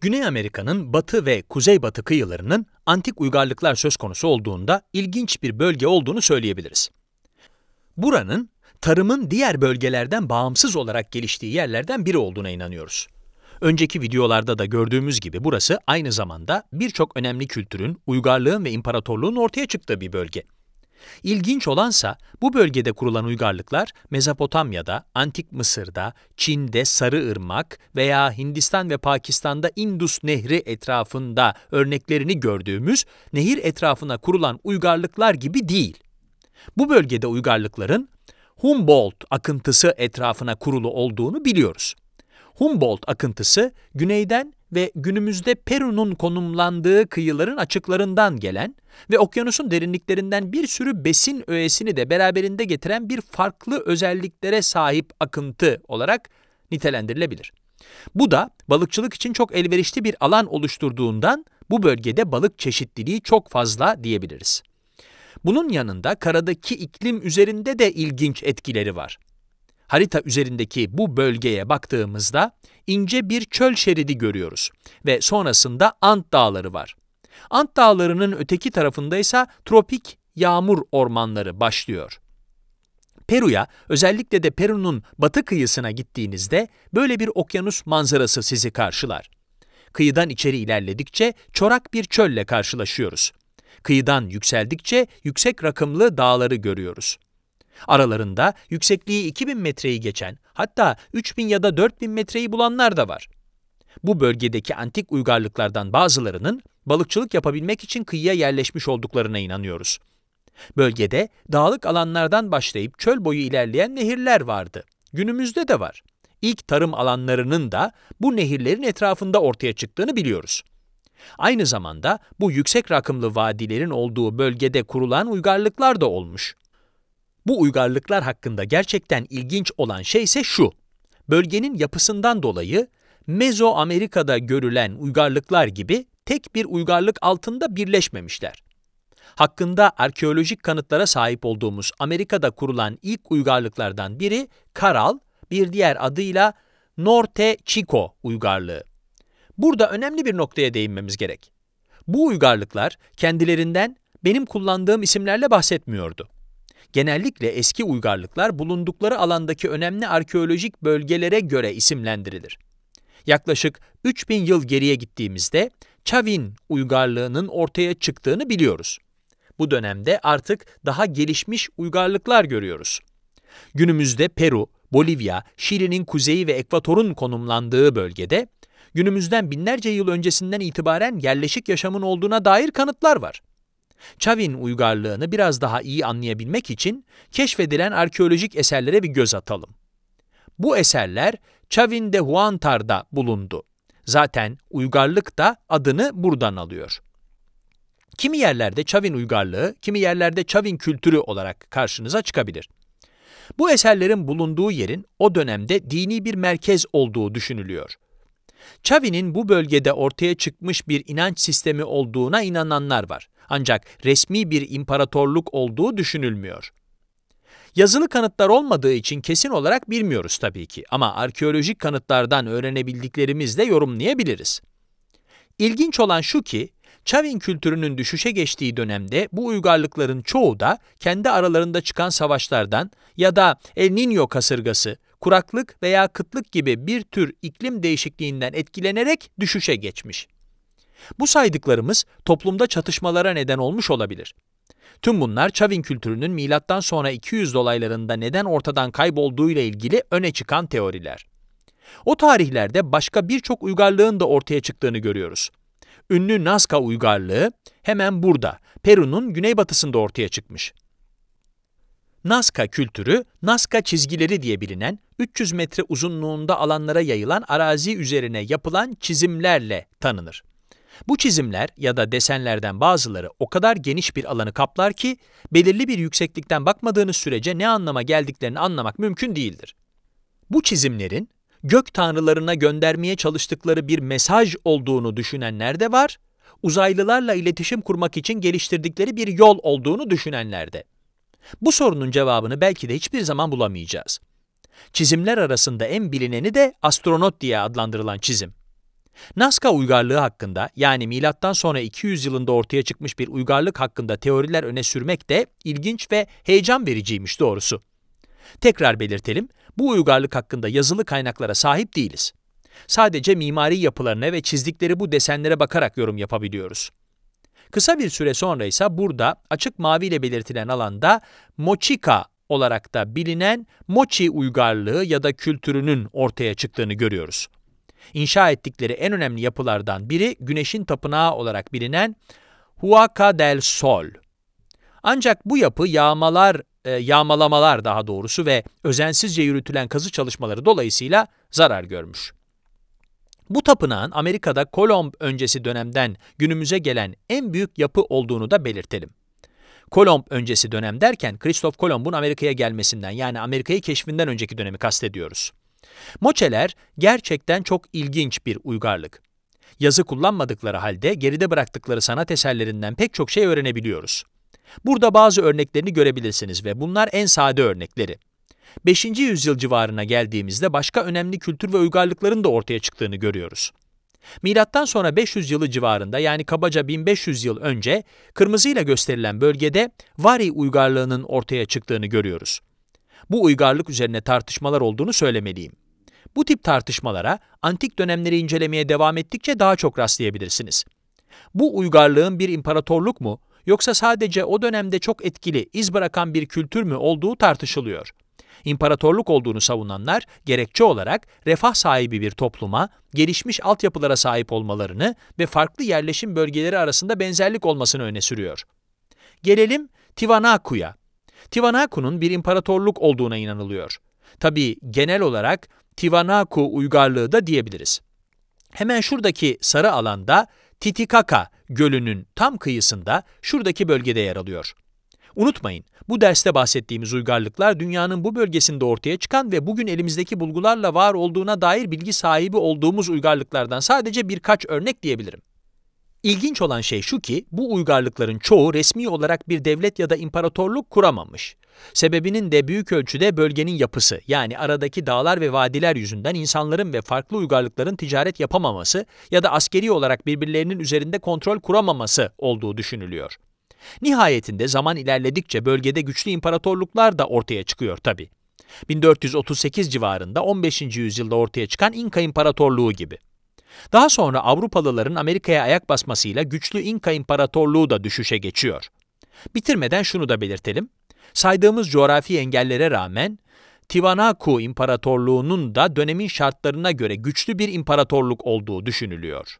Güney Amerika'nın batı ve kuzeybatı kıyılarının antik uygarlıklar söz konusu olduğunda ilginç bir bölge olduğunu söyleyebiliriz. Buranın tarımın diğer bölgelerden bağımsız olarak geliştiği yerlerden biri olduğuna inanıyoruz. Önceki videolarda da gördüğümüz gibi burası aynı zamanda birçok önemli kültürün, uygarlığın ve imparatorluğun ortaya çıktığı bir bölge. İlginç olansa bu bölgede kurulan uygarlıklar Mezopotamya'da, Antik Mısır'da, Çin'de Sarı Irmak veya Hindistan ve Pakistan'da Indus Nehri etrafında örneklerini gördüğümüz nehir etrafına kurulan uygarlıklar gibi değil. Bu bölgede uygarlıkların Humboldt akıntısı etrafına kurulu olduğunu biliyoruz. Humboldt akıntısı güneyden ve günümüzde Peru'nun konumlandığı kıyıların açıklarından gelen ve okyanusun derinliklerinden bir sürü besin öğesini de beraberinde getiren bir farklı özelliklere sahip akıntı olarak nitelendirilebilir. Bu da balıkçılık için çok elverişli bir alan oluşturduğundan bu bölgede balık çeşitliliği çok fazla diyebiliriz. Bunun yanında karadaki iklim üzerinde de ilginç etkileri var harita üzerindeki bu bölgeye baktığımızda ince bir çöl şeridi görüyoruz ve sonrasında Ant Dağları var. Ant Dağları'nın öteki tarafında ise tropik yağmur ormanları başlıyor. Peru'ya, özellikle de Peru'nun batı kıyısına gittiğinizde böyle bir okyanus manzarası sizi karşılar. Kıyıdan içeri ilerledikçe çorak bir çölle karşılaşıyoruz. Kıyıdan yükseldikçe yüksek rakımlı dağları görüyoruz. Aralarında yüksekliği 2000 metreyi geçen, hatta 3000 ya da 4000 metreyi bulanlar da var. Bu bölgedeki antik uygarlıklardan bazılarının balıkçılık yapabilmek için kıyıya yerleşmiş olduklarına inanıyoruz. Bölgede dağlık alanlardan başlayıp çöl boyu ilerleyen nehirler vardı. Günümüzde de var. İlk tarım alanlarının da bu nehirlerin etrafında ortaya çıktığını biliyoruz. Aynı zamanda bu yüksek rakımlı vadilerin olduğu bölgede kurulan uygarlıklar da olmuş. Bu uygarlıklar hakkında gerçekten ilginç olan şey ise şu. Bölgenin yapısından dolayı Mezo Amerika'da görülen uygarlıklar gibi tek bir uygarlık altında birleşmemişler. Hakkında arkeolojik kanıtlara sahip olduğumuz Amerika'da kurulan ilk uygarlıklardan biri Karal, bir diğer adıyla Norte Chico uygarlığı. Burada önemli bir noktaya değinmemiz gerek. Bu uygarlıklar kendilerinden benim kullandığım isimlerle bahsetmiyordu genellikle eski uygarlıklar bulundukları alandaki önemli arkeolojik bölgelere göre isimlendirilir. Yaklaşık 3000 yıl geriye gittiğimizde Çavin uygarlığının ortaya çıktığını biliyoruz. Bu dönemde artık daha gelişmiş uygarlıklar görüyoruz. Günümüzde Peru, Bolivya, Şili'nin kuzeyi ve Ekvator'un konumlandığı bölgede günümüzden binlerce yıl öncesinden itibaren yerleşik yaşamın olduğuna dair kanıtlar var. Çavin uygarlığını biraz daha iyi anlayabilmek için keşfedilen arkeolojik eserlere bir göz atalım. Bu eserler Çavin de Huantar'da bulundu. Zaten uygarlık da adını buradan alıyor. Kimi yerlerde Çavin uygarlığı, kimi yerlerde Çavin kültürü olarak karşınıza çıkabilir. Bu eserlerin bulunduğu yerin o dönemde dini bir merkez olduğu düşünülüyor. Çavi'nin bu bölgede ortaya çıkmış bir inanç sistemi olduğuna inananlar var. Ancak resmi bir imparatorluk olduğu düşünülmüyor. Yazılı kanıtlar olmadığı için kesin olarak bilmiyoruz tabii ki ama arkeolojik kanıtlardan öğrenebildiklerimizle yorumlayabiliriz. İlginç olan şu ki, Çavin kültürünün düşüşe geçtiği dönemde bu uygarlıkların çoğu da kendi aralarında çıkan savaşlardan ya da El Niño kasırgası, kuraklık veya kıtlık gibi bir tür iklim değişikliğinden etkilenerek düşüşe geçmiş. Bu saydıklarımız toplumda çatışmalara neden olmuş olabilir. Tüm bunlar Çavin kültürünün milattan sonra 200 dolaylarında neden ortadan kaybolduğu ile ilgili öne çıkan teoriler. O tarihlerde başka birçok uygarlığın da ortaya çıktığını görüyoruz. Ünlü Nazca uygarlığı hemen burada, Peru'nun güneybatısında ortaya çıkmış. Nazca kültürü, Nazca çizgileri diye bilinen 300 metre uzunluğunda alanlara yayılan arazi üzerine yapılan çizimlerle tanınır. Bu çizimler ya da desenlerden bazıları o kadar geniş bir alanı kaplar ki belirli bir yükseklikten bakmadığınız sürece ne anlama geldiklerini anlamak mümkün değildir. Bu çizimlerin gök tanrılarına göndermeye çalıştıkları bir mesaj olduğunu düşünenler de var, uzaylılarla iletişim kurmak için geliştirdikleri bir yol olduğunu düşünenler de. Bu sorunun cevabını belki de hiçbir zaman bulamayacağız. Çizimler arasında en bilineni de astronot diye adlandırılan çizim. Nazca uygarlığı hakkında yani milattan sonra 200 yılında ortaya çıkmış bir uygarlık hakkında teoriler öne sürmek de ilginç ve heyecan vericiymiş doğrusu. Tekrar belirtelim, bu uygarlık hakkında yazılı kaynaklara sahip değiliz. Sadece mimari yapılarına ve çizdikleri bu desenlere bakarak yorum yapabiliyoruz. Kısa bir süre sonra ise burada açık mavi ile belirtilen alanda Mochika olarak da bilinen Mochi uygarlığı ya da kültürünün ortaya çıktığını görüyoruz. İnşa ettikleri en önemli yapılardan biri güneşin tapınağı olarak bilinen Huaca del Sol. Ancak bu yapı yağmalar, e, yağmalamalar daha doğrusu ve özensizce yürütülen kazı çalışmaları dolayısıyla zarar görmüş. Bu tapınağın Amerika'da Kolomb öncesi dönemden günümüze gelen en büyük yapı olduğunu da belirtelim. Kolomb öncesi dönem derken Kristof Kolomb'un Amerika'ya gelmesinden yani Amerika'yı keşfinden önceki dönemi kastediyoruz. Moçeler gerçekten çok ilginç bir uygarlık. Yazı kullanmadıkları halde geride bıraktıkları sanat eserlerinden pek çok şey öğrenebiliyoruz. Burada bazı örneklerini görebilirsiniz ve bunlar en sade örnekleri. 5. yüzyıl civarına geldiğimizde başka önemli kültür ve uygarlıkların da ortaya çıktığını görüyoruz. Milattan sonra 500 yılı civarında yani kabaca 1500 yıl önce kırmızıyla gösterilen bölgede Vari uygarlığının ortaya çıktığını görüyoruz. Bu uygarlık üzerine tartışmalar olduğunu söylemeliyim. Bu tip tartışmalara antik dönemleri incelemeye devam ettikçe daha çok rastlayabilirsiniz. Bu uygarlığın bir imparatorluk mu yoksa sadece o dönemde çok etkili iz bırakan bir kültür mü olduğu tartışılıyor. İmparatorluk olduğunu savunanlar gerekçe olarak refah sahibi bir topluma, gelişmiş altyapılara sahip olmalarını ve farklı yerleşim bölgeleri arasında benzerlik olmasını öne sürüyor. Gelelim Tivanaku'ya. Tivanaku'nun bir imparatorluk olduğuna inanılıyor. Tabii genel olarak Tivanaku uygarlığı da diyebiliriz. Hemen şuradaki sarı alanda Titikaka Gölü'nün tam kıyısında şuradaki bölgede yer alıyor. Unutmayın, bu derste bahsettiğimiz uygarlıklar dünyanın bu bölgesinde ortaya çıkan ve bugün elimizdeki bulgularla var olduğuna dair bilgi sahibi olduğumuz uygarlıklardan sadece birkaç örnek diyebilirim. İlginç olan şey şu ki bu uygarlıkların çoğu resmi olarak bir devlet ya da imparatorluk kuramamış. Sebebinin de büyük ölçüde bölgenin yapısı yani aradaki dağlar ve vadiler yüzünden insanların ve farklı uygarlıkların ticaret yapamaması ya da askeri olarak birbirlerinin üzerinde kontrol kuramaması olduğu düşünülüyor. Nihayetinde zaman ilerledikçe bölgede güçlü imparatorluklar da ortaya çıkıyor tabi. 1438 civarında 15. yüzyılda ortaya çıkan İnka İmparatorluğu gibi. Daha sonra Avrupalıların Amerika'ya ayak basmasıyla güçlü İnka İmparatorluğu da düşüşe geçiyor. Bitirmeden şunu da belirtelim. Saydığımız coğrafi engellere rağmen Tiwanaku İmparatorluğu'nun da dönemin şartlarına göre güçlü bir imparatorluk olduğu düşünülüyor.